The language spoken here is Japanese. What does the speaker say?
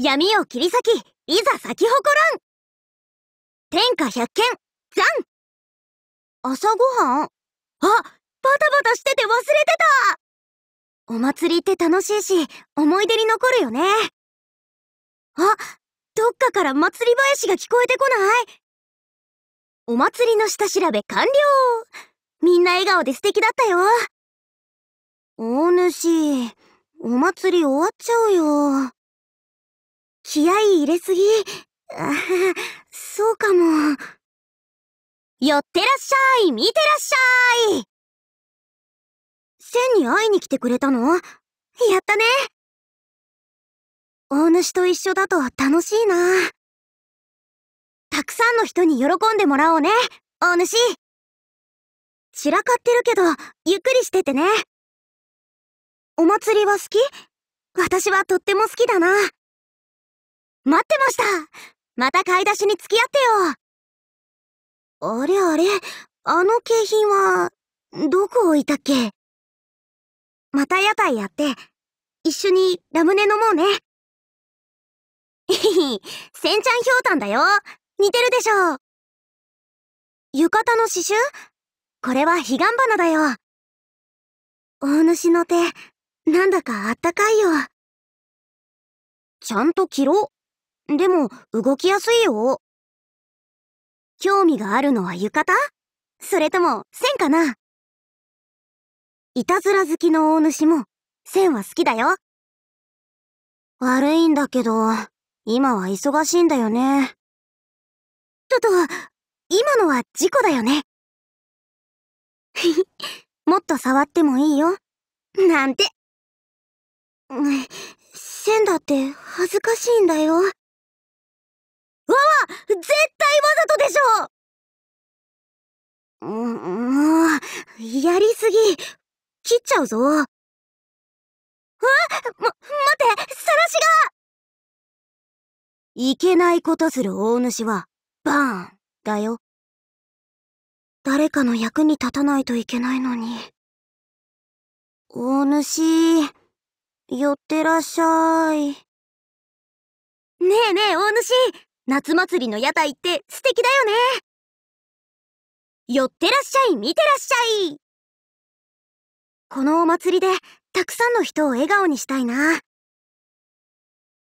闇を切り裂き、いざ咲き誇らん天下百軒、ザン朝ごはんあ、バタバタしてて忘れてたお祭りって楽しいし、思い出に残るよね。あ、どっかから祭り囃子が聞こえてこないお祭りの下調べ完了みんな笑顔で素敵だったよ大主、お祭り終わっちゃうよ。気合入れすぎ。あそうかも。寄ってらっしゃい見てらっしゃい千に会いに来てくれたのやったね大主と一緒だと楽しいな。たくさんの人に喜んでもらおうね、大主。散らかってるけど、ゆっくりしててね。お祭りは好き私はとっても好きだな。待ってましたまた買い出しに付き合ってよあれあれ、あの景品は、どこ置いたっけまた屋台やって、一緒にラムネ飲もうね。えへへ、せんちゃんひょうたんだよ。似てるでしょ浴衣の刺繍これは彼岸花だよ。大主の手、なんだかあったかいよ。ちゃんと切ろう。でも、動きやすいよ。興味があるのは浴衣それとも、線かないたずら好きの大主も、線は好きだよ。悪いんだけど、今は忙しいんだよね。とと、今のは事故だよね。もっと触ってもいいよ。なんて。線だって恥ずかしいんだよ。やりすぎ。切っちゃうぞ。あま、待ってさらしがいけないことする大主は、バーン、だよ。誰かの役に立たないといけないのに。大主、寄ってらっしゃい。ねえねえ、大主夏祭りの屋台って素敵だよね寄ってらっしゃい、見てらっしゃいこのお祭りで、たくさんの人を笑顔にしたいな。